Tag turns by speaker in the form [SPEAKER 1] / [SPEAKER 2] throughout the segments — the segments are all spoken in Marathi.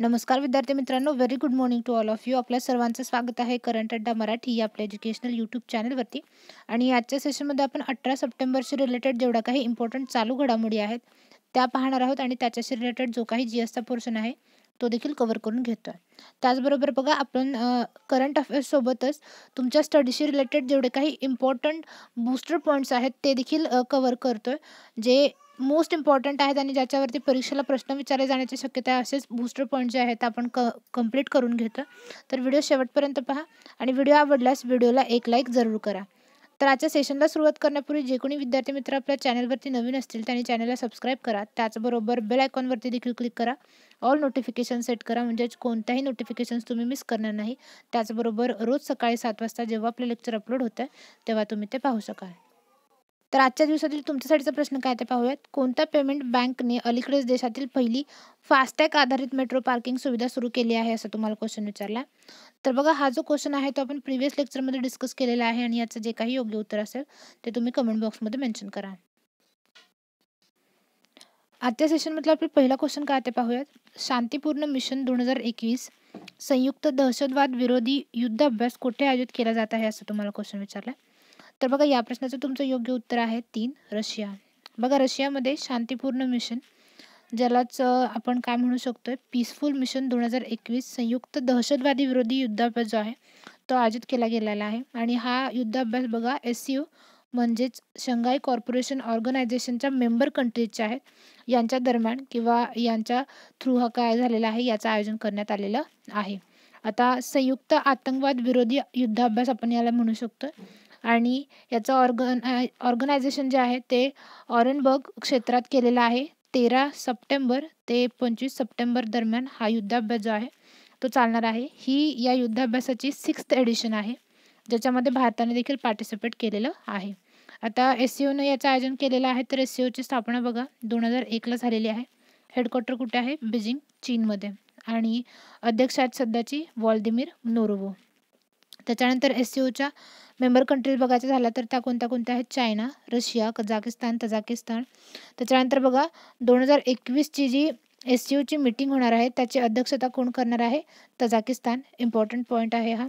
[SPEAKER 1] नमस्कार विद्यार्थी मित्रांनो very good morning to all of you आपल्या सर्वांचं स्वागत आहे करंट अड्डा मराठी या आपल्या एज्युकेशनल यूट्यूब चॅनलवरती आणि आजच्या सेशनमध्ये आपण अठरा सप्टेंबरशी रिलेटेड जेवढ्या काही इम्पॉर्टंट चालू घडामोडी आहेत त्या पाहणार आहोत आणि त्याच्याशी रिलेटेड जो काही जी एसचा पोर्शन आहे तो देखील कव्हर करून घेतो आहे त्याचबरोबर बघा आपण करंट अफेअर्ससोबतच तुमच्या स्टडीशी रिलेटेड जेवढे काही इम्पॉर्टंट बूस्टर पॉईंट्स आहेत ते देखील कवर करतो आहे जे मोस्ट इम्पॉर्टंट आहेत आणि ज्याच्यावरती परीक्षेला प्रश्न विचारले जाण्याची शक्यता आहे असेच बूस्टर पॉईंट जे आहेत आपण क कंप्लीट करून घेतो तर व्हिडिओ शेवटपर्यंत पहा आणि व्हिडिओ आवडल्यास व्हिडिओला एक लाईक जरूर करा तर आजच्या सेशनला सुरुवात करण्यापूर्वी जे कोणी विद्यार्थी मित्र आपल्या चॅनलवरती नवीन असतील त्यांनी चॅनलला सबस्क्राईब करा त्याचबरोबर बेल आयकॉनवरती देखील क्लिक करा ऑल नोटिफिकेशन सेट करा म्हणजेच कोणत्याही नोटिफिकेशन्स तुम्ही मिस करणार नाही त्याचबरोबर रोज सकाळी सात वाजता जेव्हा आपलं लेक्चर अपलोड होतं तेव्हा तुम्ही ते पाहू शकाल तर आजच्या दिवसातील तुमच्यासाठीचा प्रश्न काय ते पाहूयात कोणत्या पेमेंट बँकने अलीकडेच देशातील पहिली फास्टॅग आधारित मेट्रो पार्किंग सुविधा सुरू केली आहे असं तुम्हाला क्वेश्चन विचारला तर बघा हा जो क्वेश्चन आहे तो आपण प्रिव्हियस लेक्चरमध्ये डिस्कस केलेला आहे आणि याचं जे काही योग्य उत्तर असेल ते तुम्ही कमेंट बॉक्समध्ये मेन्शन करा आजच्या सेशनमधला आपला पहिला क्वेश्चन काय ते पाहूयात शांतीपूर्ण मिशन दोन हजार एकवीस संयुक्त दहशतवाद विरोधी युद्ध अभ्यास कुठे आयोजित केला जात आहे असं तुम्हाला क्वेश्चन विचारला तर बघा या प्रश्नाचं तुमचं योग्य उत्तर आहे तीन रशिया बघा रशियामध्ये शांतीपूर्ण मिशन ज्यालाच आपण काय म्हणू शकतोय पीसफुल मिशन दोन हजार एकवीस संयुक्त दहशतवादी विरोधी युद्धाभ्यास जो आहे तो आयोजित केला गेलेला आहे आणि हा युद्धाभ्यास बघा एस यू म्हणजेच शंघाई कॉर्पोरेशन ऑर्गनायझेशनच्या मेंबर कंट्रीजचे आहेत यांच्या दरम्यान किंवा यांच्या थ्रू हा काय झालेला आहे याचं आयोजन करण्यात आलेलं आहे आता संयुक्त आतंकवाद विरोधी युद्धाभ्यास आपण याला म्हणू शकतो आणि याचं ऑर्गन ऑर्गनायझेशन जे आहे ते ऑरनबर्ग क्षेत्रात केलेलं आहे तेरा सप्टेंबर ते पंचवीस सप्टेंबर दरम्यान हा युद्धाभ्यास जो आहे तो चालणार आहे ही या युद्धाभ्यासाची सिक्स्थ एडिशन आहे ज्याच्यामध्ये भारताने देखील पार्टिसिपेट केलेलं आहे आता एस सी ओनं याचं आयोजन केलेलं आहे तर एस सी ओची स्थापना बघा दोन हजार एकला झालेली आहे हेडक्वार्टर कुठे आहे बीजिंग चीनमध्ये आणि अध्यक्ष आहेत सध्याची वॉलदिमीर नोरोवो त्याच्यानंतर एस सी ओच्या मेंबर कंट्रीज बघायचं झाला तर त्या कोणत्या कोणत्या आहेत चायना रशिया कझाकिस्तान तजाकिस्तान त्याच्यानंतर बघा दोन हजार एकवीसची जी एस सी ओची मिटिंग होणार आहे त्याची अध्यक्षता कोण करणार आहे तजाकिस्तान इम्पॉर्टंट पॉईंट आहे हा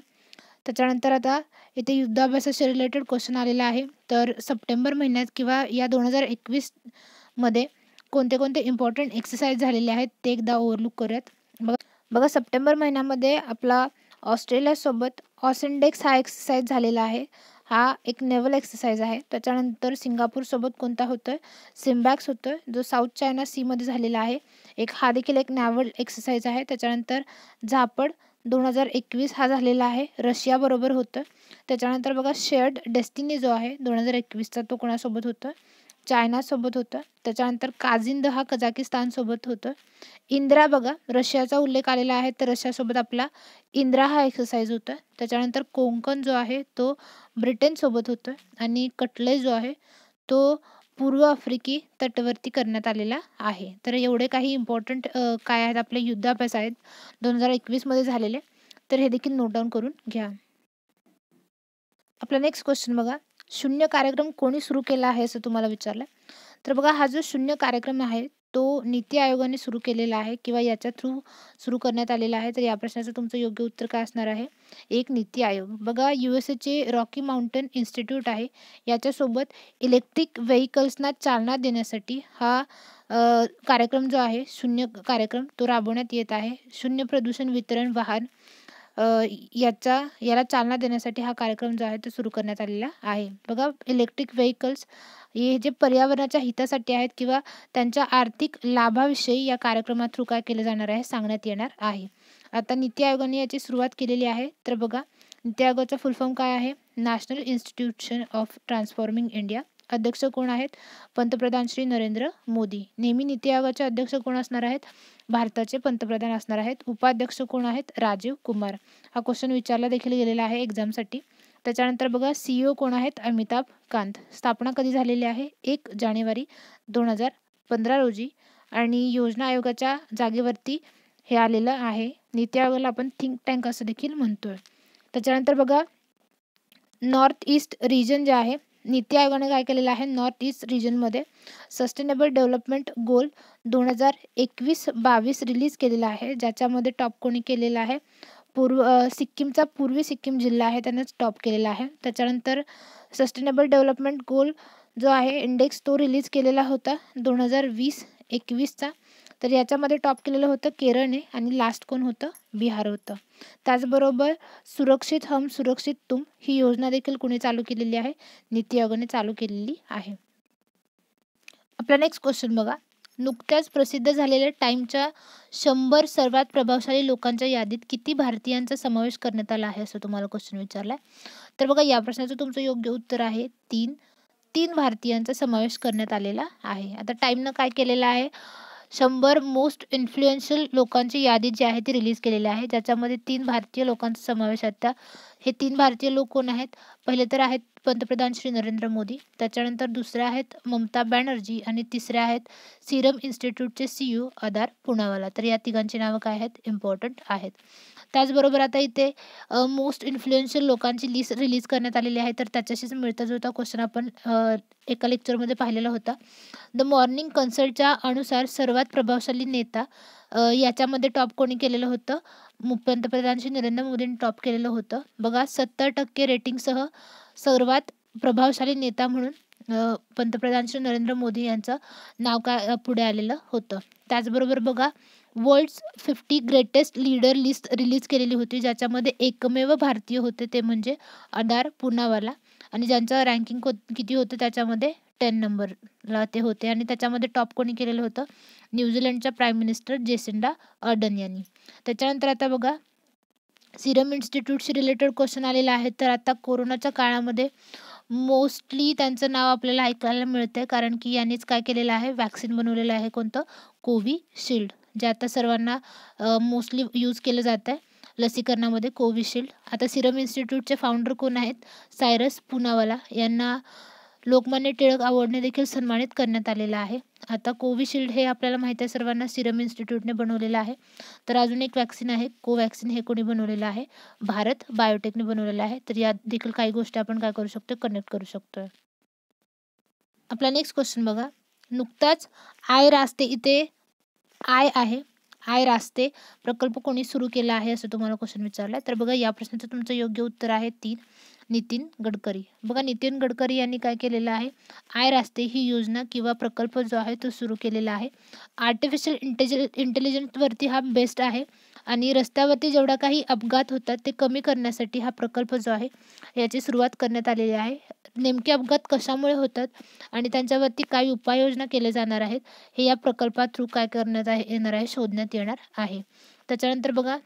[SPEAKER 1] त्याच्यानंतर आता इथे युद्धाभ्यासाशी रिलेटेड क्वेश्चन आलेला आहे तर सप्टेंबर महिन्यात किंवा या दोन हजार एकवीसमध्ये कोणते कोणते इम्पॉर्टंट एक्सरसाइज झालेले आहेत ते एकदा ओव्हरलुक करूयात बघा बघा सप्टेंबर महिन्यामध्ये आपला ऑस्ट्रेलियासोबत ऑसेंडेक्स हा एक्सरसाइज झालेला आहे हा एक नेवल एक्सरसाइज आहे त्याच्यानंतर सिंगापूरसोबत कोणता होतो आहे सिम्बॅक्स होतो आहे जो साऊथ चायना सीमध्ये झालेला आहे एक हा देखील एक नॅवल एक्सरसाइज आहे त्याच्यानंतर झापड दोन हजार एकवीस हा झालेला आहे रशियाबरोबर होतं त्याच्यानंतर बघा शेअर्ड डेस्टिनी जो आहे दोन हजार एकवीसचा तो कोणासोबत होतं चायनासोबत होतं त्याच्यानंतर काझिंद हा कझाकिस्तानसोबत होतं इंद्रा बघा रशियाचा उल्लेख आलेला आहे तर रशियासोबत आपला इंद्रा हा एक्सरसाइज होतं त्याच्यानंतर कोंकण जो आहे तो ब्रिटनसोबत होतं आणि कटले जो आहे तो पूर्व आफ्रिकी तटवर्ती करण्यात आलेला आहे तर एवढे काही इम्पॉर्टंट काय आहेत आपले युद्धाभ्यास आहेत दोन हजार एकवीसमध्ये झालेले तर हे देखील नोट डाऊन करून घ्या आपला नेक्स्ट क्वेश्चन बघा शून्य कार्यक्रम कोणी सुरू केला आहे असं तुम्हाला विचारलं तर बघा हा जो शून्य कार्यक्रम आहे तो नीती आयोगाने सुरू केलेला आहे किंवा याच्या थ्रू सुरू करण्यात आलेला आहे तर या प्रश्नाचं तुमचं योग्य उत्तर काय असणार आहे एक नीती आयोग बघा यू एस एचे रॉकी माउंटेन इन्स्टिट्यूट आहे याच्यासोबत इलेक्ट्रिक व्हेकल्सना चालना देण्यासाठी हा कार्यक्रम जो आहे शून्य कार्यक्रम तो राबवण्यात येत आहे शून्य प्रदूषण वितरण वाहन याचा याला चालना देण्यासाठी हा कार्यक्रम जो आहे तो सुरू करण्यात आलेला आहे बघा इलेक्ट्रिक व्हेकल्स हे जे पर्यावरणाच्या हितासाठी आहेत किंवा त्यांच्या आर्थिक लाभाविषयी या कार्यक्रमात थ्रू काय केलं जाणार आहे सांगण्यात येणार आहे आता नीती आयोगाने याची सुरुवात केलेली आहे तर बघा नीती आयोगाचा फुलफॉर्म काय आहे national institution of transforming India अध्यक्ष कोण आहेत पंतप्रधान श्री नरेंद्र मोदी नेहमी नीती आयोगाचे अध्यक्ष कोण असणार आहेत भारताचे पंतप्रधान असणार आहेत उपाध्यक्ष कोण आहेत राजीव कुमार हा क्वेश्चन विचारला देखील गेलेला आहे एक्झामसाठी त्याच्यानंतर बघा सीईओ e कोण आहेत अमिताभ कांत स्थापना कधी झालेली आहे एक जानेवारी दोन हजार पंधरा रोजी आणि योजना आयोगाच्या जागेवरती हे आलेलं आहे नीती आयोगाला आपण थिंक टँक असं देखील म्हणतोय त्याच्यानंतर बघा नॉर्थ ईस्ट रिजन जे आहे नीती आयोगाने काय केलेलं आहे नॉर्थ ईस्ट रिजनमध्ये सस्टेनेबल डेव्हलपमेंट गोल दोन हजार एकवीस बावीस रिलीज केलेला आहे ज्याच्यामध्ये टॉप कोणी केलेला आहे पूर्व सिक्कीमचा पूर्वी सिक्कीम जिल्हा आहे त्यानेच टॉप केलेला आहे त्याच्यानंतर सस्टेनेबल डेव्हलपमेंट गोल जो आहे इंडेक्स तो रिलीज केलेला होता दोन हजार वीस एकवीसचा तर याच्यामध्ये टॉप केलेलं होतं केरळ आणि लास्ट कोण होतं बिहार होतं त्याचबरोबर सुरक्षित हम सुरक्षित तुम ही योजना देखील कुणी चालू केलेली आहे नीती आयोगाने चालू केलेली आहे आपला नेक्स्ट क्वेश्चन बघा नुकत्याच प्रसिद्ध झालेल्या टाईमच्या शंभर सर्वात प्रभावशाली लोकांच्या यादीत किती भारतीयांचा समावेश करण्यात आला आहे असं तुम्हाला क्वेश्चन विचारलाय तर बघा या प्रश्नाचं तुमचं योग्य उत्तर आहे तीन तीन भारतीयांचा समावेश करण्यात आलेला आहे आता टाईमनं काय केलेलं आहे शंभर मोस्ट इन्फ्लुएन्शियल लोकांची यादी जी आहे ती रिलीज केलेली आहे ज्याच्यामध्ये तीन भारतीय लोकांचा समावेश आहे हे तीन भारतीय लोक कोण आहेत पहिले तर आहेत पंतप्रधान श्री नरेंद्र मोदी त्याच्यानंतर दुसरे आहेत ममता बॅनर्जी आणि तिसरे आहेत सिरम इन्स्टिट्यूटचे C U e Adar Poonawalla तर या तिघांची नावं काय आहेत इम्पॉर्टंट आहेत त्याचबरोबर आता इथे मोस्ट इन्फ्लुएन्शियल लोकांची लिस्ट रिलीज करण्यात आलेली आहे तर त्याच्याशीच मिळता जुळता क्वेश्चन आपण एका लेक्चरमध्ये पाहिलेला होता द मॉर्निंग कन्सल्टच्या अनुसार सर्वात प्रभावशाली नेता याच्यामध्ये टॉप कोणी केलेलं होतं पंतप्रधान श्री नरेंद्र मोदींनी टॉप केलेलं होतं बघा सत्तर टक्के रेटिंगसह सर्वात प्रभावशाली नेता म्हणून पंतप्रधान श्री नरेंद्र मोदी यांचं नाव काय पुढे आलेलं होतं त्याचबरोबर बघा world's fifty greatest leader list release केलेली होती ज्याच्यामध्ये एकमेव भारतीय होते ते म्हणजे अदार पुनावाला आणि ज्यांचं रँकिंग को किती होतं त्याच्यामध्ये टेन नंबरला ते होते आणि त्याच्यामध्ये टॉप कोणी केलेलं होतं न्यूझीलंडच्या प्राईम मिनिस्टर जेसिंडा अर्डन यांनी त्याच्यानंतर आता बघा सिरम इन्स्टिट्यूटशी रिलेटेड क्वेश्चन आलेला आहे तर आता कोरोनाच्या काळामध्ये मोस्टली त्यांचं नाव आपल्याला ऐकायला मिळतं कारण की यांनीच काय केलेलं आहे वॅक्सिन बनवलेलं आहे कोणतं कोविशिल्ड जे आता सर्वांना मोस्टली यूज केलं जात आहे लसीकरणामध्ये कोविशिल्ड आता सिरम इन्स्टिट्यूटचे फाउंडर कोण आहेत सायरस पुनावाला यांना लोकमान्य टिळक अवॉर्डने देखील सन्मानित करण्यात आलेला आहे आता कोविशिल्ड हे आपल्याला माहिती आहे सर्वांना सिरम इन्स्टिट्यूटने बनवलेलं आहे तर अजून एक वॅक्सिन आहे कोवॅक्सिन हे कोणी बनवलेलं आहे भारत बायोटेकने बनवलेलं आहे तर यात देखील काही गोष्टी आपण काय करू शकतो कनेक्ट करू शकतो आपला नेक्स्ट क्वेश्चन बघा नुकताच आय रास्ते इथे आय आहे आय रास्ते प्रकल्प कोणी सुरू केला आहे असं तुम्हाला क्वेश्चन विचारलाय तर बघा या प्रश्नाचं तुमचं योग्य उत्तर आहे तीन नितीन गडकरी बघा नितीन गडकरी यांनी काय केलेलं आहे आय रास्ते ही योजना किंवा प्रकल्प जो आहे तो सुरू केलेला आहे आर्टिफिशियल इंटेज इंटेलिजन्सवरती हा बेस्ट आहे आणि रस्त्यावरती जेवढा काही अपघात होतात ते कमी करण्यासाठी हा प्रकल्प जो आहे याची सुरुवात करण्यात आलेली आहे नेमके अपघात कशामुळे होतात आणि त्यांच्यावरती काय उपाययोजना केल्या जाणार आहेत हे या प्रकल्पा थ्रू काय करण्यात आहे येणार आहे शोधण्यात येणार आहे त्याच्यानंतर बघा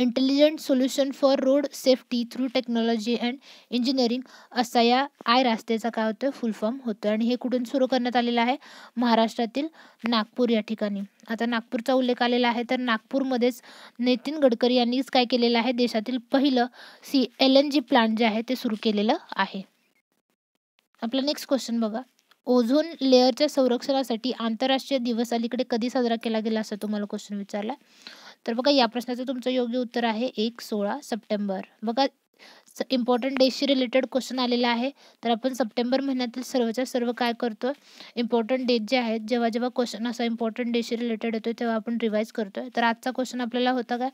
[SPEAKER 1] intelligent solution for road safety through technology and engineering असा या आय रस्त्याचा काय होतं फुल फॉर्म होतो आणि हे कुठून सुरू करण्यात आलेलं आहे महाराष्ट्रातील नागपूर या ठिकाणी आता नागपूरचा उल्लेख आलेला आहे तर नागपूरमध्येच नितीन गडकरी यांनीच काय केलेलं आहे देशातील पहिलं C L N G plant जे आहे ते सुरू केलेलं आहे आपला नेक्स्ट क्वेश्चन बघा ओझोन लेअरच्या संरक्षणासाठी आंतरराष्ट्रीय दिवस अलीकडे कधी साजरा केला गेला असं तुम्हाला क्वेश्चन विचारला तर बघा या प्रश्नाचं तुमचं योग्य उत्तर आहे एक सोळा सप्टेंबर बघा इम्पॉर्टंट डेटशी रिलेटेड क्वेश्चन आलेला आहे तर आपण सप्टेंबर महिन्यातील सर्वच्या सर्व काय करतो इम्पॉर्टंट डेट जे आहेत जेव्हा जेव्हा क्वेश्चन असा इम्पॉर्टंट डेशी रिलेटेड येतो तेव्हा आपण रिवाईज करतोय तर आजचा क्वेश्चन आपल्याला होता काय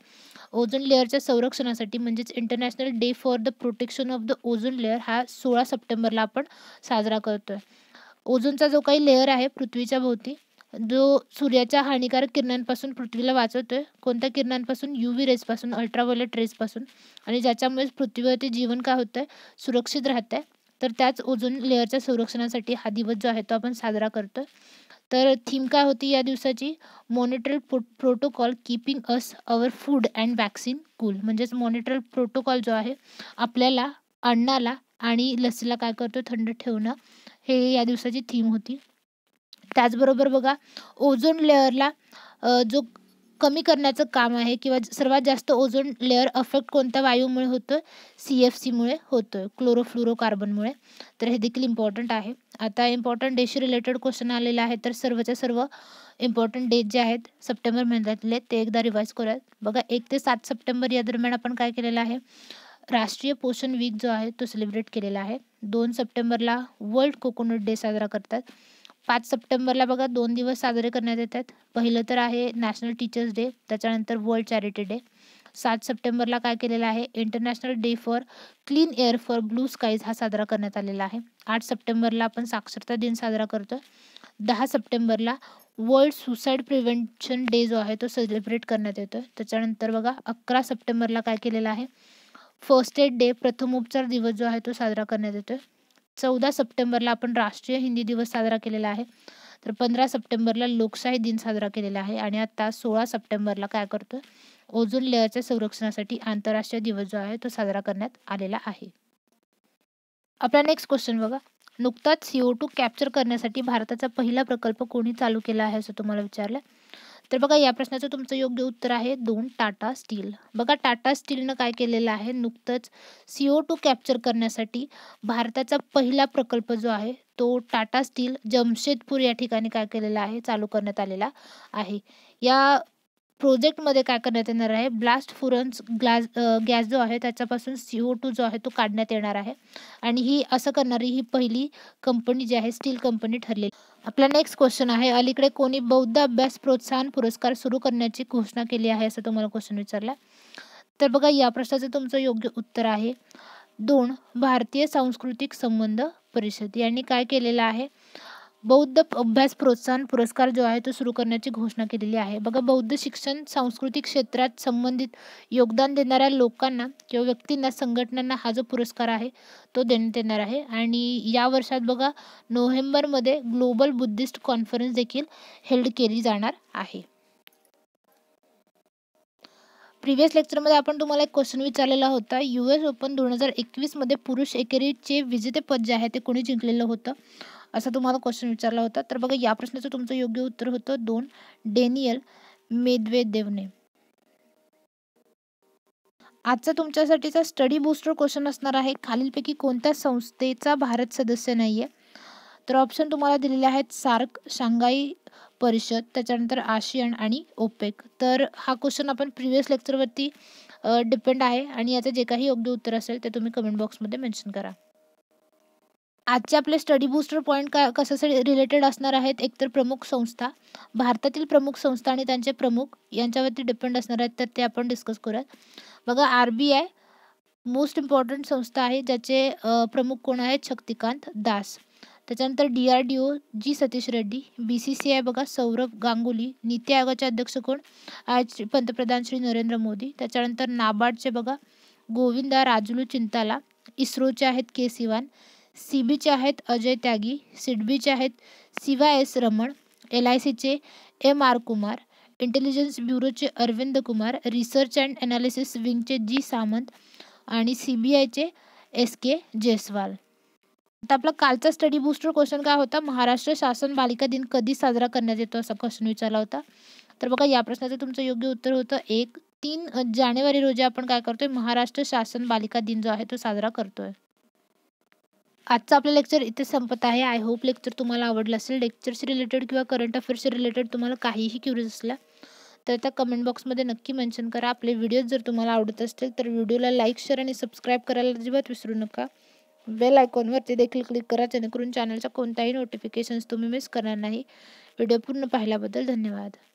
[SPEAKER 1] ओझोन लेअरच्या संरक्षणासाठी म्हणजेच international day for the protection of the ozone layer हा सोळा सप्टेंबरला आपण साजरा करतोय ओझोनचा जो काही लेअर आहे पृथ्वीच्या भोवती जो सूर्याच्या हानिकारक किरणांपासून पृथ्वीला वाचवतोय कोणत्या किरणांपासून यू व्ही रेजपासून अल्ट्राव्हायलेट रेजपासून आणि ज्याच्यामुळेच पृथ्वीवरती जीवन काय होतं आहे सुरक्षित राहत आहे तर त्याच ओझोन लेअरच्या संरक्षणासाठी हा दिवस जो आहे तो आपण साजरा करतो तर थीम काय होती या दिवसाची Montreal pro protocol keeping us our food and vaccine cool म्हणजेच मॉनिटरल प्रोटोकॉल जो आहे आपल्याला अन्नाला आणि लसीला काय करतो थंड ठेवणं हे या दिवसाची थीम होती त्याचबरोबर बघा ओझोन लेअरला जो कमी करण्याचं काम आहे किंवा सर्वात जास्त ओझोन लेअर अफेक्ट कोणत्या वायूमुळे होतं सी एफ सीमुळे होतो आहे कार्बनमुळे तर हे देखील इम्पॉर्टंट आहे आता इम्पॉर्टंट डेशी रिलेटेड क्वेश्चन आलेला आहे तर सर्वच्या सर्व इम्पॉर्टंट डेट जे आहेत सप्टेंबर महिन्यातले ते एकदा रिवाईज करूयात बघा एक ते सात सप्टेंबर या दरम्यान आपण काय केलेलं आहे राष्ट्रीय पोषण वीक जो आहे तो सेलिब्रेट केलेला आहे दोन सप्टेंबरला वर्ल्ड कोकोनट डे साजरा करतात पाच सप्टेंबरला बघा दोन दिवस साजरे करण्यात येतात पहिलं तर आहे नॅशनल टीचर्स डे त्याच्यानंतर वर्ल्ड चॅरिटी डे सात सप्टेंबरला काय केलेलं आहे international day for clean air for blue skies हा साजरा करण्यात आलेला आहे आठ सप्टेंबरला आपण साक्षरता दिन साजरा करतो दहा सप्टेंबरला वर्ल्ड सुसाईड प्रिव्हेंशन डे जो आहे तो सेलिब्रेट करण्यात येतो त्याच्यानंतर बघा अकरा सप्टेंबरला काय केलेलं आहे फर्स्ट एड डे प्रथमोपचार दिवस जो आहे तो साजरा करण्यात येतो चौदा सप्टेंबरला आपण राष्ट्रीय हिंदी दिवस साजरा केलेला आहे तर पंधरा सप्टेंबरला लोकशाही दिन साजरा केलेला आहे आणि आता सोळा सप्टेंबरला काय करतोय ओझोन लेअरच्या संरक्षणासाठी आंतरराष्ट्रीय दिवस जो आहे तो साजरा करण्यात आलेला आहे आपला नेक्स्ट क्वेश्चन बघा नुकताच सीओ टू कॅप्चर करण्यासाठी भारताचा पहिला प्रकल्प कोणी चालू केला आहे असं तुम्हाला विचारलं तर बघा या प्रश्नाचं तुमचं योग्य उत्तर आहे दोन टाटा स्टील बघा टाटा स्टीलनं काय केलेलं आहे नुकतंच सी ओ टू कॅप्चर करण्यासाठी भारताचा पहिला प्रकल्प जो आहे तो टाटा स्टील जमशेदपूर या ठिकाणी काय केलेला आहे चालू करण्यात आलेला आहे या प्रोजेक्ट मध्ये काय करण्यात येणार आहे ब्लास्ट फुरन्स ग्लास गॅस जो आहे त्याच्यापासून सी टू जो आहे तो काढण्यात येणार आहे आणि ही असं करणारी ही पहिली कंपनी जी आहे स्टील कंपनी ठरलेली आपला नेक्स्ट क्वेश्चन आहे अलीकडे कोणी बौद्ध अभ्यास प्रोत्साहन पुरस्कार सुरू करण्याची घोषणा केली आहे असं तुम्हाला क्वेश्चन विचारला तर बघा या प्रश्नाचं तुमचं योग्य उत्तर आहे दोन भारतीय सांस्कृतिक संबंध परिषद यांनी काय केलेलं आहे बौद्ध अभ्यास प्रोत्साहन पुरस्कार जो आहे तो सुरू करण्याची घोषणा केलेली आहे बघा बौद्ध शिक्षण सांस्कृतिक क्षेत्रात संबंधित योगदान देणाऱ्या लोकांना किंवा व्यक्तींना संघटनांना हा जो पुरस्कार आहे तो देण्यात येणार आहे आणि या वर्षात बघा नोव्हेंबरमध्ये ग्लोबल बुद्धिस्ट कॉन्फरन्स देखील हेल्ड केली जाणार आहे प्रिव्हियस लेक्चरमध्ये आपण तुम्हाला एक क्वेश्चन विचारलेला होता यू एस ओपन दोन हजार एकवीसमध्ये पुरुष एकेरीचे विजेतेपद जे आहे ते कोणी जिंकलेलं होतं असा तुम्हाला क्वेश्चन विचारला होता तर बघा या प्रश्नाचं तुमचं योग्य उत्तर होतं दोन डेनियल मेदवेदेवने आजचा तुमच्यासाठीचा स्टडी बूस्टर क्वेश्चन असणार आहे खालीलपैकी कोणत्या संस्थेचा भारत सदस्य नाही आहे तर ऑप्शन तुम्हाला दिलेले आहेत सार्क शांघाई परिषद त्याच्यानंतर आशियन आणि ओपेक तर हा क्वेश्चन आपण प्रिव्हियस लेक्चरवरती डिपेंड आहे आणि याचं जे काही योग्य उत्तर असेल ते तुम्ही कमेंट बॉक्समध्ये मेन्शन करा आजचे आपले स्टडी बुस्टर पॉईंट का कशासाठी रिलेटेड असणार आहेत एकतर प्रमुख संस्था भारतातील प्रमुख संस्था आणि त्यांचे प्रमुख यांच्यावरती डिपेंड असणार आहेत तर ते आपण डिस्कस करूयात बघा R B I most important संस्था आहे ज्याचे प्रमुख कोण आहेत शक्तिकांत दास त्याच्यानंतर D R D O G Satish Reddy B C C I बघा सौरभ गांगुली नीती आयोगाचे अध्यक्ष कोण आज पंतप्रधान श्री नरेंद्र मोदी त्याच्यानंतर नाबार्डचे बघा गोविंदा राजुलू चिंताला इस्रोचे आहेत के सिवान सीबीचे आहेत अजय त्यागी सिडबीचे आहेत Y S Raman L I सीचे एम आर कुमार इंटेलिजन्स ब्युरोचे Arvind Kumar research and analysis विंगचे जी सामंत आणि सी बी आयचे एस के जयस्वाल आता आपला कालचा स्टडी बूस्टर क्वेश्चन काय होता महाराष्ट्र शासन बालिका दिन कधी साजरा करण्यात येतो असा क्वेश्चन विचारला होता तर बघा या प्रश्नाचं तुमचं योग्य उत्तर होतं एक तीन जानेवारी रोजी आपण काय करतोय महाराष्ट्र शासन बालिका दिन जो आहे तो साजरा करतोय आजचं आपलं लेक्चर इथे संपत आहे आय होप लेक्चर तुम्हाला आवडलं असेल लेक्चरशी रिलेटेड किंवा करंट अफेअर्सशी रिलेटेड तुम्हाला काहीही क्युरियस असला तर त्या कमेंट बॉक्समध्ये नक्की मेन्शन करा आपले व्हिडिओज जर तुम्हाला आवडत असतील तर व्हिडिओला लाईक शेअर आणि सबस्क्राईब करायला अजिबात विसरू नका बेल आयकॉनवरती देखील क्लिक करा जेणेकरून चॅनलच्या कोणताही नोटिफिकेशन्स तुम्ही मिस करणार नाही व्हिडिओ पूर्ण पाहिल्याबद्दल धन्यवाद